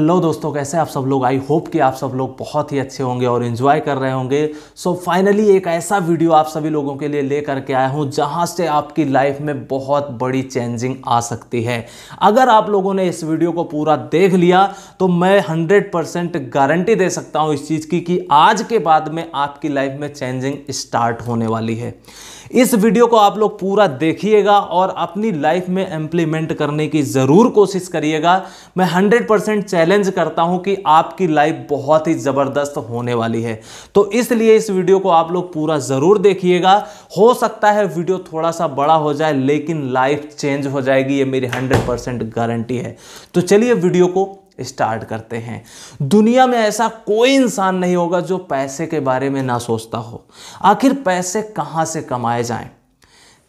hello दोस्तों कैसे आप सब लोग आई होप कि आप सब लोग बहुत ही अच्छे होंगे और एंजॉय कर रहे होंगे सो so, फाइनली एक ऐसा वीडियो आप सभी लोगों के लिए लेकर के आया हूँ जहाँ से आपकी लाइफ में बहुत बड़ी चेंजिंग आ सकती है अगर आप लोगों ने इस वीडियो को पूरा देख लिया तो मैं 100% परसेंट गारंटी दे सकता हूँ इस चीज़ की कि आज के बाद में आपकी लाइफ में चेंजिंग स्टार्ट होने वाली है इस वीडियो को आप लोग पूरा देखिएगा और अपनी लाइफ में इम्प्लीमेंट करने की ज़रूर कोशिश करिएगा मैं 100 परसेंट चैलेंज करता हूं कि आपकी लाइफ बहुत ही ज़बरदस्त होने वाली है तो इसलिए इस वीडियो को आप लोग पूरा ज़रूर देखिएगा हो सकता है वीडियो थोड़ा सा बड़ा हो जाए लेकिन लाइफ चेंज हो जाएगी ये मेरी हंड्रेड गारंटी है तो चलिए वीडियो को स्टार्ट करते हैं दुनिया में ऐसा कोई इंसान नहीं होगा जो पैसे के बारे में ना सोचता हो आखिर पैसे कहाँ से कमाए जाएं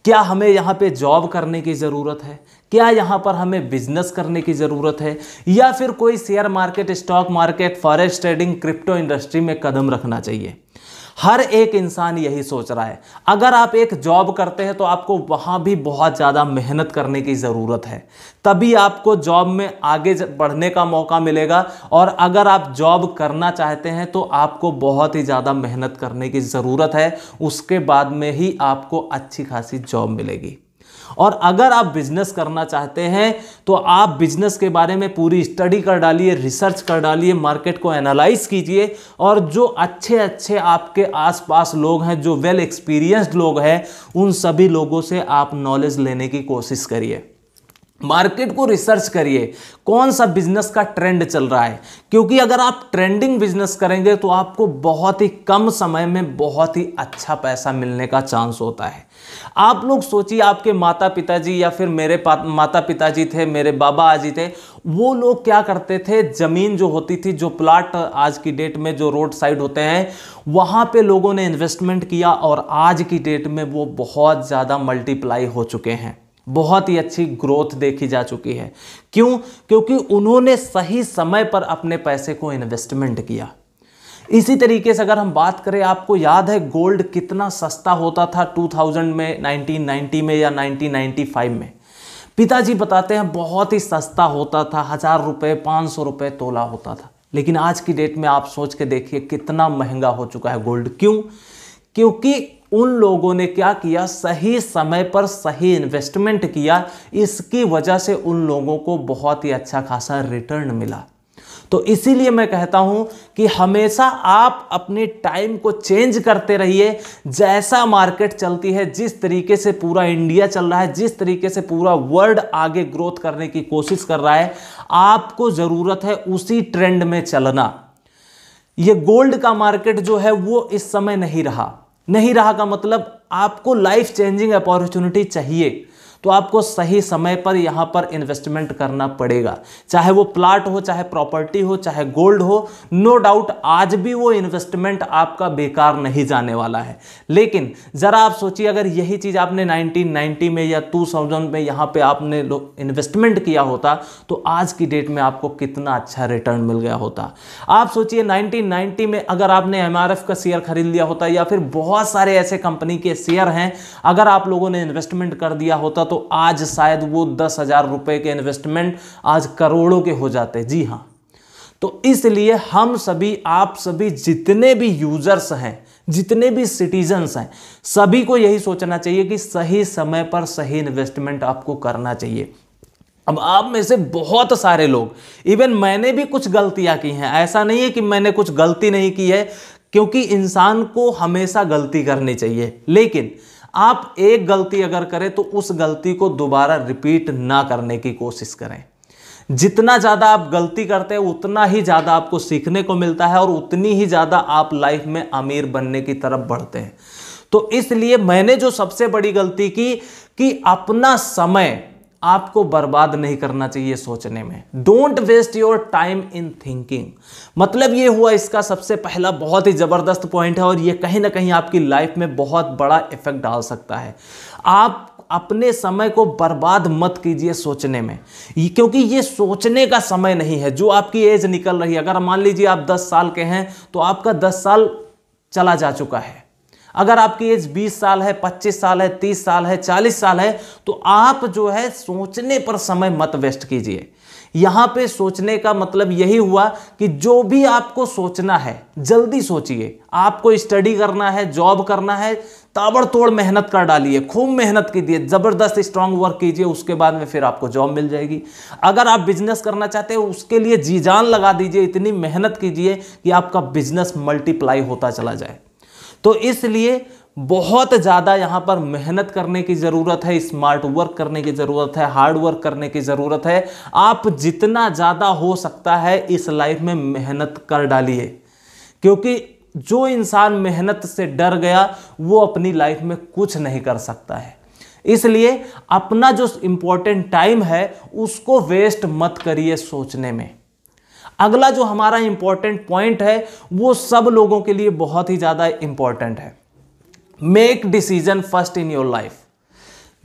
क्या हमें यहाँ पे जॉब करने की ज़रूरत है क्या यहाँ पर हमें बिजनेस करने की ज़रूरत है या फिर कोई share market stock market forex trading crypto industry में कदम रखना चाहिए हर एक इंसान यही सोच रहा है अगर आप एक जॉब करते हैं तो आपको वहां भी बहुत ज़्यादा मेहनत करने की ज़रूरत है तभी आपको जॉब में आगे बढ़ने का मौका मिलेगा और अगर आप जॉब करना चाहते हैं तो आपको बहुत ही ज़्यादा मेहनत करने की ज़रूरत है उसके बाद में ही आपको अच्छी खासी जॉब मिलेगी और अगर आप बिजनेस करना चाहते हैं तो आप बिजनेस के बारे में पूरी स्टडी कर डालिए रिसर्च कर डालिए मार्केट को एनालाइज कीजिए और जो अच्छे अच्छे आपके आसपास लोग हैं जो वेल एक्सपीरियंस्ड लोग हैं उन सभी लोगों से आप नॉलेज लेने की कोशिश करिए मार्केट को रिसर्च करिए कौन सा बिजनेस का ट्रेंड चल रहा है क्योंकि अगर आप ट्रेंडिंग बिजनेस करेंगे तो आपको बहुत ही कम समय में बहुत ही अच्छा पैसा मिलने का चांस होता है आप लोग सोचिए आपके माता पिताजी या फिर मेरे माता पिताजी थे मेरे बाबा आजी थे वो लोग क्या करते थे ज़मीन जो होती थी जो प्लाट आज की डेट में जो रोड साइड होते हैं वहाँ पे लोगों ने इन्वेस्टमेंट किया और आज की डेट में वो बहुत ज़्यादा मल्टीप्लाई हो चुके हैं बहुत ही अच्छी ग्रोथ देखी जा चुकी है क्यों क्योंकि उन्होंने सही समय पर अपने पैसे को इन्वेस्टमेंट किया इसी तरीके से अगर हम बात करें आपको याद है गोल्ड कितना सस्ता होता था 2000 में 1990 में या 1995 में पिताजी बताते हैं बहुत ही सस्ता होता था हज़ार रुपये पाँच सौ रुपये तोला होता था लेकिन आज की डेट में आप सोच के देखिए कितना महंगा हो चुका है गोल्ड क्यों क्योंकि उन लोगों ने क्या किया सही समय पर सही इन्वेस्टमेंट किया इसकी वजह से उन लोगों को बहुत ही अच्छा खासा रिटर्न मिला तो इसीलिए मैं कहता हूं कि हमेशा आप अपने टाइम को चेंज करते रहिए जैसा मार्केट चलती है जिस तरीके से पूरा इंडिया चल रहा है जिस तरीके से पूरा वर्ल्ड आगे ग्रोथ करने की कोशिश कर रहा है आपको ज़रूरत है उसी ट्रेंड में चलना ये गोल्ड का मार्केट जो है वो इस समय नहीं रहा नहीं रहा का मतलब आपको लाइफ चेंजिंग अपॉर्चुनिटी चाहिए तो आपको सही समय पर यहां पर इन्वेस्टमेंट करना पड़ेगा चाहे वो प्लाट हो चाहे प्रॉपर्टी हो चाहे गोल्ड हो नो डाउट आज भी वो इन्वेस्टमेंट आपका बेकार नहीं जाने वाला है लेकिन ज़रा आप सोचिए अगर यही चीज़ आपने 1990 में या 2000 में यहां पे आपने इन्वेस्टमेंट किया होता तो आज की डेट में आपको कितना अच्छा रिटर्न मिल गया होता आप सोचिए 1990 में अगर आपने एम का शेयर खरीद लिया होता या फिर बहुत सारे ऐसे कंपनी के शेयर हैं अगर आप लोगों ने इन्वेस्टमेंट कर दिया होता तो आज शायद वो दस हज़ार रुपए के इन्वेस्टमेंट आज करोड़ों के हो जाते जी हां तो इसलिए हम सभी आप सभी जितने भी यूजर्स हैं जितने भी सिटीजन्स हैं सभी को यही सोचना चाहिए कि सही समय पर सही इन्वेस्टमेंट आपको करना चाहिए अब आप में से बहुत सारे लोग इवन मैंने भी कुछ गलतियां की हैं ऐसा नहीं है कि मैंने कुछ गलती नहीं की है क्योंकि इंसान को हमेशा गलती करनी चाहिए लेकिन आप एक गलती अगर करें तो उस गलती को दोबारा रिपीट ना करने की कोशिश करें जितना ज़्यादा आप गलती करते हैं उतना ही ज़्यादा आपको सीखने को मिलता है और उतनी ही ज़्यादा आप लाइफ में अमीर बनने की तरफ बढ़ते हैं तो इसलिए मैंने जो सबसे बड़ी गलती की कि अपना समय आपको बर्बाद नहीं करना चाहिए सोचने में don't waste your time in thinking मतलब ये हुआ इसका सबसे पहला बहुत ही ज़बरदस्त पॉइंट है और ये कहीं ना कहीं आपकी लाइफ में बहुत बड़ा इफेक्ट डाल सकता है आप अपने समय को बर्बाद मत कीजिए सोचने में क्योंकि ये सोचने का समय नहीं है जो आपकी एज निकल रही है अगर मान लीजिए आप 10 साल के हैं तो आपका 10 साल चला जा चुका है अगर आपकी एज 20 साल है 25 साल है 30 साल है 40 साल है तो आप जो है सोचने पर समय मत वेस्ट कीजिए यहाँ पे सोचने का मतलब यही हुआ कि जो भी आपको सोचना है जल्दी सोचिए आपको स्टडी करना है जॉब करना है ताबड़तोड़ मेहनत कर डालिए खूब मेहनत कीजिए ज़बरदस्त स्ट्रांग वर्क कीजिए उसके बाद में फिर आपको जॉब मिल जाएगी अगर आप बिजनेस करना चाहते हो उसके लिए जी जान लगा दीजिए इतनी मेहनत कीजिए कि आपका बिजनेस मल्टीप्लाई होता चला जाए तो इसलिए बहुत ज़्यादा यहाँ पर मेहनत करने की ज़रूरत है स्मार्ट वर्क करने की ज़रूरत है हार्ड वर्क करने की ज़रूरत है आप जितना ज़्यादा हो सकता है इस लाइफ में मेहनत कर डालिए क्योंकि जो इंसान मेहनत से डर गया वो अपनी लाइफ में कुछ नहीं कर सकता है इसलिए अपना जो इम्पोर्टेंट टाइम है उसको वेस्ट मत करिए सोचने में अगला जो हमारा इंपॉर्टेंट पॉइंट है वो सब लोगों के लिए बहुत ही ज़्यादा इंपॉर्टेंट है make decision first in your life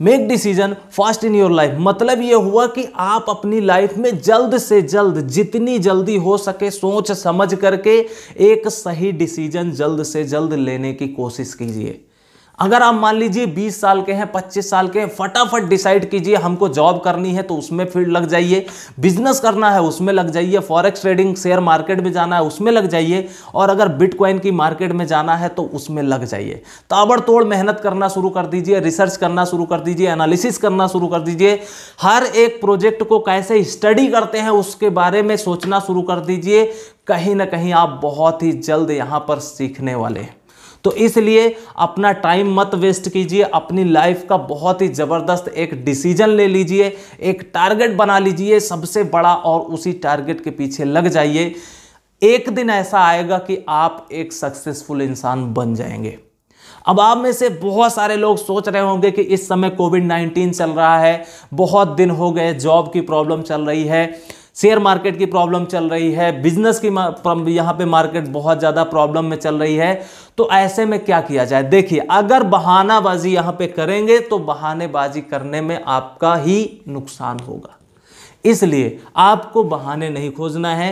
make decision fast in your life मतलब ये हुआ कि आप अपनी लाइफ में जल्द से जल्द जितनी जल्दी हो सके सोच समझ करके एक सही डिसीजन जल्द से जल्द लेने की कोशिश कीजिए अगर आप मान लीजिए 20 साल के हैं 25 साल के हैं फटाफट डिसाइड कीजिए हमको जॉब करनी है तो उसमें फील्ड लग जाइए बिजनेस करना है उसमें लग जाइए फॉरेक्स ट्रेडिंग शेयर मार्केट में जाना है उसमें लग जाइए और अगर बिटकॉइन की मार्केट में जाना है तो उसमें लग जाइए ताबड़तोड़ मेहनत करना शुरू कर दीजिए रिसर्च करना शुरू कर दीजिए एनालिसिस करना शुरू कर दीजिए हर एक प्रोजेक्ट को कैसे स्टडी करते हैं उसके बारे में सोचना शुरू कर दीजिए कहीं ना कहीं आप बहुत ही जल्द यहाँ पर सीखने वाले हैं तो इसलिए अपना टाइम मत वेस्ट कीजिए अपनी लाइफ का बहुत ही ज़बरदस्त एक डिसीजन ले लीजिए एक टारगेट बना लीजिए सबसे बड़ा और उसी टारगेट के पीछे लग जाइए एक दिन ऐसा आएगा कि आप एक सक्सेसफुल इंसान बन जाएंगे अब आप में से बहुत सारे लोग सोच रहे होंगे कि इस समय कोविड 19 चल रहा है बहुत दिन हो गए जॉब की प्रॉब्लम चल रही है शेयर मार्केट की प्रॉब्लम चल रही है बिजनेस की यहाँ पे मार्केट बहुत ज़्यादा प्रॉब्लम में चल रही है तो ऐसे में क्या किया जाए देखिए अगर बहानाबाजी यहाँ पे करेंगे तो बहानेबाजी करने में आपका ही नुकसान होगा इसलिए आपको बहाने नहीं खोजना है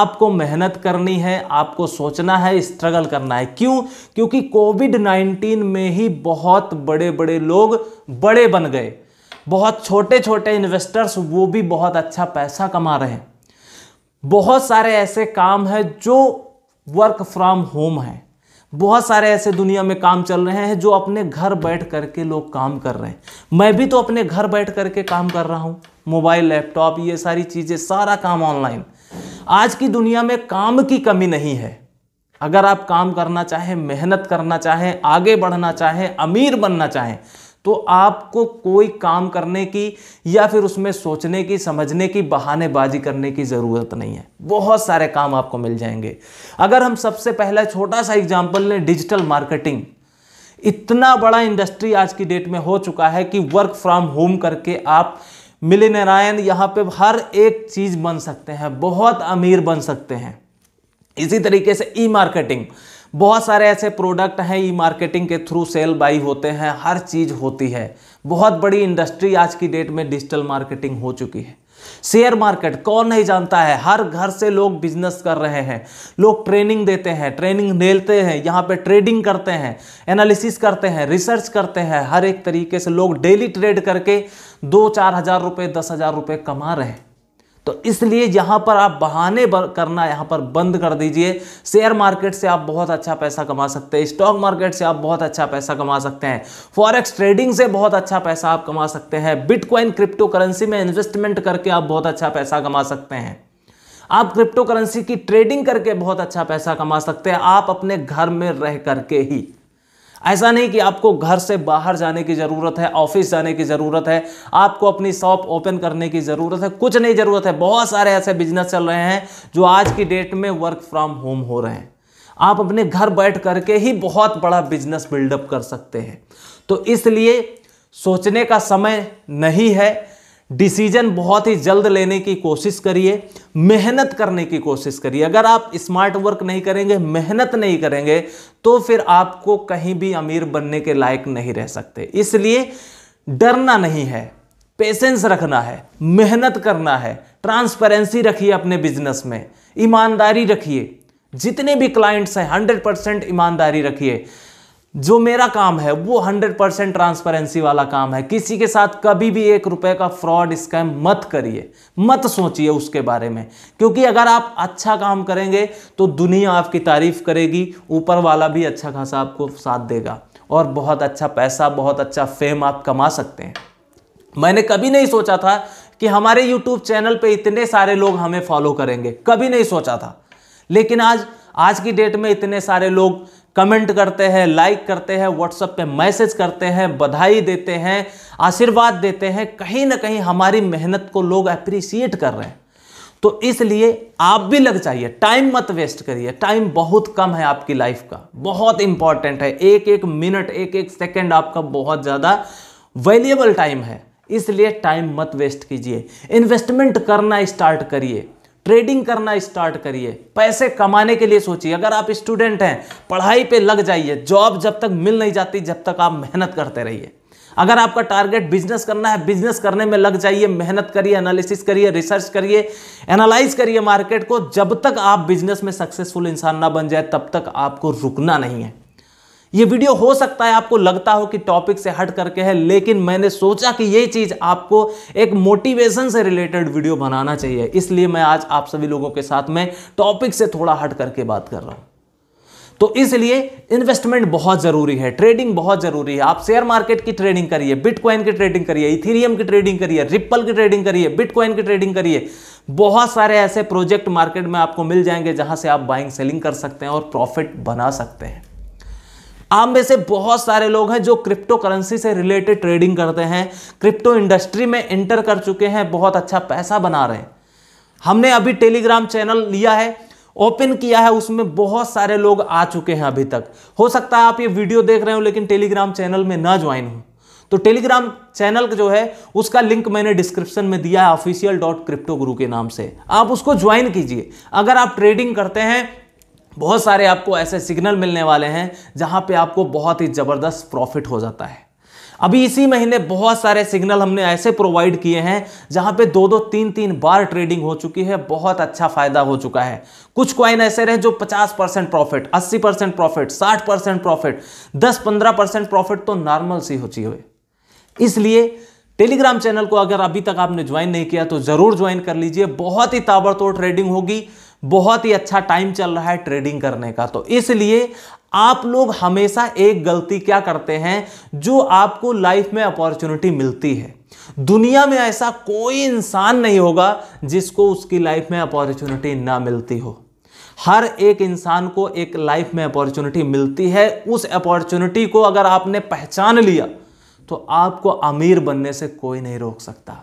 आपको मेहनत करनी है आपको सोचना है स्ट्रगल करना है क्यों क्योंकि कोविड 19 में ही बहुत बड़े बड़े लोग बड़े बन गए बहुत छोटे छोटे इन्वेस्टर्स वो भी बहुत अच्छा पैसा कमा रहे हैं बहुत सारे ऐसे काम हैं जो वर्क फ्रॉम होम है बहुत सारे ऐसे दुनिया में काम चल रहे हैं जो अपने घर बैठ करके लोग काम कर रहे हैं मैं भी तो अपने घर बैठ करके काम कर रहा हूँ मोबाइल लैपटॉप ये सारी चीज़ें सारा काम ऑनलाइन आज की दुनिया में काम की कमी नहीं है अगर आप काम करना चाहें मेहनत करना चाहें आगे बढ़ना चाहें अमीर बनना चाहें तो आपको कोई काम करने की या फिर उसमें सोचने की समझने की बहानेबाजी करने की ज़रूरत नहीं है बहुत सारे काम आपको मिल जाएंगे अगर हम सबसे पहला छोटा सा एग्जाम्पल लें डिजिटल मार्केटिंग इतना बड़ा इंडस्ट्री आज की डेट में हो चुका है कि वर्क फ्रॉम होम करके आप मिले नारायण यहाँ पे हर एक चीज़ बन सकते हैं बहुत अमीर बन सकते हैं इसी तरीके से ई मार्केटिंग बहुत सारे ऐसे प्रोडक्ट हैं ई मार्केटिंग के थ्रू सेल बाई होते हैं हर चीज़ होती है बहुत बड़ी इंडस्ट्री आज की डेट में डिजिटल मार्केटिंग हो चुकी है शेयर मार्केट कौन नहीं जानता है हर घर से लोग बिजनेस कर रहे हैं लोग ट्रेनिंग देते हैं ट्रेनिंग लेते हैं यहाँ पे ट्रेडिंग करते हैं एनालिसिस करते हैं रिसर्च करते हैं हर एक तरीके से लोग डेली ट्रेड करके दो चार हज़ार रुपये दस हज़ार रुपये कमा रहे हैं तो इसलिए यहां पर आप बहाने करना यहां पर बंद कर दीजिए शेयर मार्केट से आप बहुत अच्छा पैसा कमा सकते हैं स्टॉक मार्केट से आप बहुत अच्छा पैसा कमा सकते हैं फॉरेक्स ट्रेडिंग से बहुत अच्छा पैसा आप कमा सकते हैं बिटकॉइन क्रिप्टो करेंसी में इन्वेस्टमेंट करके आप बहुत अच्छा पैसा कमा सकते हैं आप क्रिप्टो करेंसी की ट्रेडिंग करके बहुत अच्छा पैसा कमा सकते हैं आप अपने घर में रह करके ही ऐसा नहीं कि आपको घर से बाहर जाने की ज़रूरत है ऑफिस जाने की ज़रूरत है आपको अपनी शॉप ओपन करने की ज़रूरत है कुछ नहीं ज़रूरत है बहुत सारे ऐसे बिजनेस चल रहे हैं जो आज की डेट में वर्क फ्रॉम होम हो रहे हैं आप अपने घर बैठ करके ही बहुत बड़ा बिजनेस बिल्डअप कर सकते हैं तो इसलिए सोचने का समय नहीं है डिसीजन बहुत ही जल्द लेने की कोशिश करिए मेहनत करने की कोशिश करिए अगर आप स्मार्ट वर्क नहीं करेंगे मेहनत नहीं करेंगे तो फिर आपको कहीं भी अमीर बनने के लायक नहीं रह सकते इसलिए डरना नहीं है पेशेंस रखना है मेहनत करना है ट्रांसपेरेंसी रखिए अपने बिजनेस में ईमानदारी रखिए जितने भी क्लाइंट्स हैं हंड्रेड परसेंट ईमानदारी रखिए जो मेरा काम है वो 100 परसेंट ट्रांसपेरेंसी वाला काम है किसी के साथ कभी भी एक रुपए का फ्रॉड स्कैम मत करिए मत सोचिए उसके बारे में क्योंकि अगर आप अच्छा काम करेंगे तो दुनिया आपकी तारीफ करेगी ऊपर वाला भी अच्छा खासा आपको साथ देगा और बहुत अच्छा पैसा बहुत अच्छा फेम आप कमा सकते हैं मैंने कभी नहीं सोचा था कि हमारे यूट्यूब चैनल पर इतने सारे लोग हमें फॉलो करेंगे कभी नहीं सोचा था लेकिन आज आज की डेट में इतने सारे लोग कमेंट करते हैं लाइक करते हैं व्हाट्सएप पे मैसेज करते हैं बधाई देते हैं आशीर्वाद देते हैं कहीं ना कहीं हमारी मेहनत को लोग अप्रिसिएट कर रहे हैं तो इसलिए आप भी लग जाइए टाइम मत वेस्ट करिए टाइम बहुत कम है आपकी लाइफ का बहुत इंपॉर्टेंट है एक एक मिनट एक एक सेकेंड आपका बहुत ज़्यादा वैल्यूबल टाइम है इसलिए टाइम मत वेस्ट कीजिए इन्वेस्टमेंट करना स्टार्ट करिए ट्रेडिंग करना स्टार्ट करिए पैसे कमाने के लिए सोचिए अगर आप स्टूडेंट हैं पढ़ाई पे लग जाइए जॉब जब तक मिल नहीं जाती जब तक आप मेहनत करते रहिए अगर आपका टारगेट बिजनेस करना है बिजनेस करने में लग जाइए मेहनत करिए एनालिसिस करिए रिसर्च करिए एनालाइज करिए मार्केट को जब तक आप बिजनेस में सक्सेसफुल इंसान ना बन जाए तब तक आपको रुकना नहीं है ये वीडियो हो सकता है आपको लगता हो कि टॉपिक से हट करके है लेकिन मैंने सोचा कि ये चीज़ आपको एक मोटिवेशन से रिलेटेड वीडियो बनाना चाहिए इसलिए मैं आज आप सभी लोगों के साथ में टॉपिक से थोड़ा हट करके बात कर रहा हूं तो इसलिए इन्वेस्टमेंट बहुत जरूरी है ट्रेडिंग बहुत जरूरी है आप शेयर मार्केट की ट्रेडिंग करिए बिटकॉइन की ट्रेडिंग करिए इथेरियम की ट्रेडिंग करिए रिप्पल की ट्रेडिंग करिए बिटकॉइन की ट्रेडिंग करिए बहुत सारे ऐसे प्रोजेक्ट मार्केट में आपको मिल जाएंगे जहां से आप बाइंग सेलिंग कर सकते हैं और प्रॉफिट बना सकते हैं आप में से बहुत सारे लोग हैं जो क्रिप्टो करेंसी से रिलेटेड ट्रेडिंग करते हैं क्रिप्टो इंडस्ट्री में एंटर कर चुके हैं बहुत अच्छा पैसा बना रहे हैं हमने अभी टेलीग्राम चैनल लिया है ओपन किया है उसमें बहुत सारे लोग आ चुके हैं अभी तक हो सकता है आप ये वीडियो देख रहे हो लेकिन टेलीग्राम चैनल में ना ज्वाइन हो तो टेलीग्राम चैनल जो है उसका लिंक मैंने डिस्क्रिप्शन में दिया है ऑफिशियल डॉट क्रिप्टो गुरु के नाम से आप उसको ज्वाइन कीजिए अगर आप ट्रेडिंग करते हैं बहुत सारे आपको ऐसे सिग्नल मिलने वाले हैं जहां पे आपको बहुत ही ज़बरदस्त प्रॉफिट हो जाता है अभी इसी महीने बहुत सारे सिग्नल हमने ऐसे प्रोवाइड किए हैं जहां पे दो दो तीन तीन बार ट्रेडिंग हो चुकी है बहुत अच्छा फायदा हो चुका है कुछ क्वाइन ऐसे रहे जो 50 percent profit 80 percent profit 60 percent profit 10-15 percent profit तो नॉर्मल सी हो चाहिए इसलिए टेलीग्राम चैनल को अगर अभी तक आपने ज्वाइन नहीं किया तो जरूर ज्वाइन कर लीजिए बहुत ही ताबड़तोड़ ट्रेडिंग होगी बहुत ही अच्छा टाइम चल रहा है ट्रेडिंग करने का तो इसलिए आप लोग हमेशा एक गलती क्या करते हैं जो आपको लाइफ में अपॉर्चुनिटी मिलती है दुनिया में ऐसा कोई इंसान नहीं होगा जिसको उसकी लाइफ में अपॉर्चुनिटी ना मिलती हो हर एक इंसान को एक लाइफ में अपॉर्चुनिटी मिलती है उस अपॉर्चुनिटी को अगर आपने पहचान लिया तो आपको अमीर बनने से कोई नहीं रोक सकता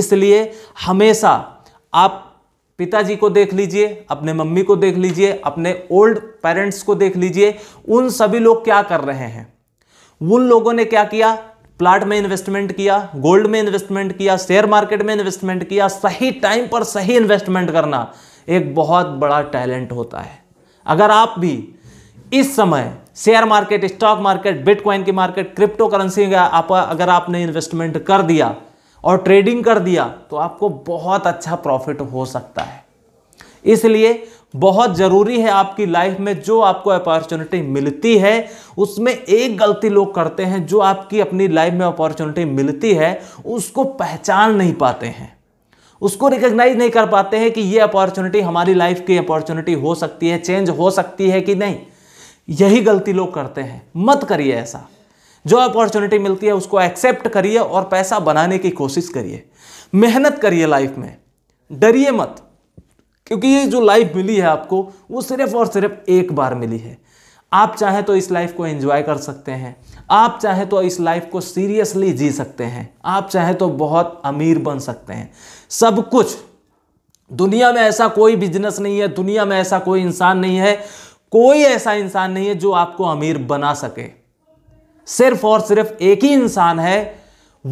इसलिए हमेशा आप पिताजी को देख लीजिए अपने मम्मी को देख लीजिए अपने ओल्ड पेरेंट्स को देख लीजिए उन सभी लोग क्या कर रहे हैं उन लोगों ने क्या किया प्लाट में इन्वेस्टमेंट किया गोल्ड में इन्वेस्टमेंट किया शेयर मार्केट में इन्वेस्टमेंट किया सही टाइम पर सही इन्वेस्टमेंट करना एक बहुत बड़ा टैलेंट होता है अगर आप भी इस समय share market stock market bitcoin की मार्केट क्रिप्टो करेंसी का आप अगर आपने इन्वेस्टमेंट कर दिया और ट्रेडिंग कर दिया तो आपको बहुत अच्छा प्रॉफिट हो सकता है इसलिए बहुत ज़रूरी है आपकी लाइफ में जो आपको अपॉर्चुनिटी मिलती है उसमें एक गलती लोग करते हैं जो आपकी अपनी लाइफ में अपॉर्चुनिटी मिलती है उसको पहचान नहीं पाते हैं उसको रिकग्नाइज नहीं कर पाते हैं कि ये अपॉर्चुनिटी हमारी लाइफ की अपॉर्चुनिटी हो सकती है चेंज हो सकती है कि नहीं यही गलती लोग करते हैं मत करिए ऐसा जो अपॉर्चुनिटी मिलती है उसको एक्सेप्ट करिए और पैसा बनाने की कोशिश करिए मेहनत करिए लाइफ में डरिए मत क्योंकि ये जो लाइफ मिली है आपको वो सिर्फ और सिर्फ एक बार मिली है आप चाहें तो इस लाइफ को एंजॉय कर सकते हैं आप चाहें तो इस लाइफ को सीरियसली जी सकते हैं आप चाहें तो बहुत अमीर बन सकते हैं सब कुछ दुनिया में ऐसा कोई बिजनेस नहीं है दुनिया में ऐसा कोई इंसान नहीं है कोई ऐसा इंसान नहीं है जो आपको अमीर बना सके सिर्फ और सिर्फ एक ही इंसान है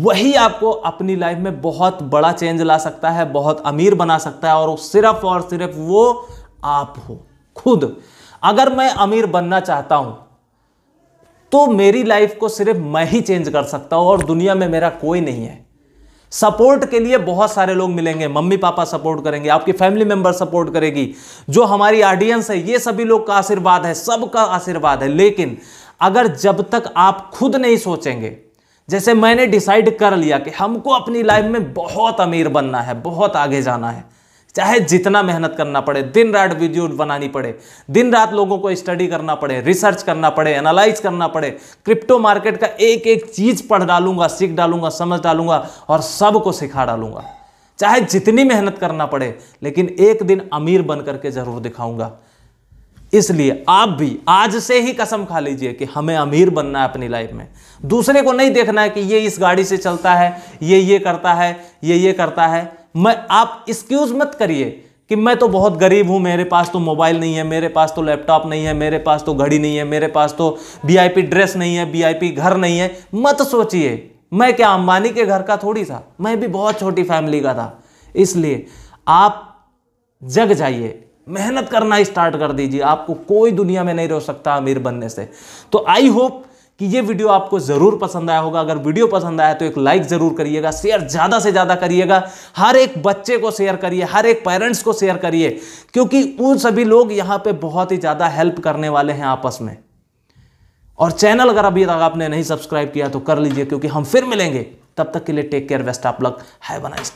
वही आपको अपनी लाइफ में बहुत बड़ा चेंज ला सकता है बहुत अमीर बना सकता है और सिर्फ और सिर्फ वो आप हो खुद अगर मैं अमीर बनना चाहता हूं तो मेरी लाइफ को सिर्फ मैं ही चेंज कर सकता हूं और दुनिया में मेरा कोई नहीं है सपोर्ट के लिए बहुत सारे लोग मिलेंगे मम्मी पापा सपोर्ट करेंगे आपकी फैमिली मेंबर सपोर्ट करेगी जो हमारी ऑडियंस है ये सभी लोग का आशीर्वाद है सबका आशीर्वाद है लेकिन अगर जब तक आप खुद नहीं सोचेंगे जैसे मैंने डिसाइड कर लिया कि हमको अपनी लाइफ में बहुत अमीर बनना है बहुत आगे जाना है चाहे जितना मेहनत करना पड़े दिन रात वीडियो बनानी पड़े दिन रात लोगों को स्टडी करना पड़े रिसर्च करना पड़े एनालाइज करना पड़े क्रिप्टो मार्केट का एक एक चीज़ पढ़ डालूंगा सीख डालूंगा समझ डालूंगा और सबको सिखा डालूंगा चाहे जितनी मेहनत करना पड़े लेकिन एक दिन अमीर बन करके ज़रूर दिखाऊंगा इसलिए आप भी आज से ही कसम खा लीजिए कि हमें अमीर बनना है अपनी लाइफ में दूसरे को नहीं देखना है कि ये इस गाड़ी से चलता है ये ये करता है ये ये करता है मैं आप एक्सक्यूज मत करिए कि मैं तो बहुत गरीब हूं मेरे पास तो मोबाइल नहीं है मेरे पास तो लैपटॉप नहीं है मेरे पास तो घड़ी नहीं है मेरे पास तो वीआईपी ड्रेस नहीं है वीआईपी घर नहीं है मत सोचिए मैं क्या अंबानी के घर का थोड़ी था मैं भी बहुत छोटी फैमिली का था इसलिए आप जग जाइए मेहनत करना स्टार्ट कर दीजिए आपको कोई दुनिया में नहीं रोक सकता अमीर बनने से तो आई होप कि ये वीडियो आपको ज़रूर पसंद आया होगा अगर वीडियो पसंद आया तो एक लाइक ज़रूर करिएगा शेयर ज़्यादा से ज़्यादा करिएगा हर एक बच्चे को शेयर करिए हर एक पेरेंट्स को शेयर करिए क्योंकि उन सभी लोग यहाँ पे बहुत ही ज़्यादा हेल्प करने वाले हैं आपस में और चैनल अगर अभी तक आपने नहीं सब्सक्राइब किया तो कर लीजिए क्योंकि हम फिर मिलेंगे तब तक के लिए take care best of luck have a nice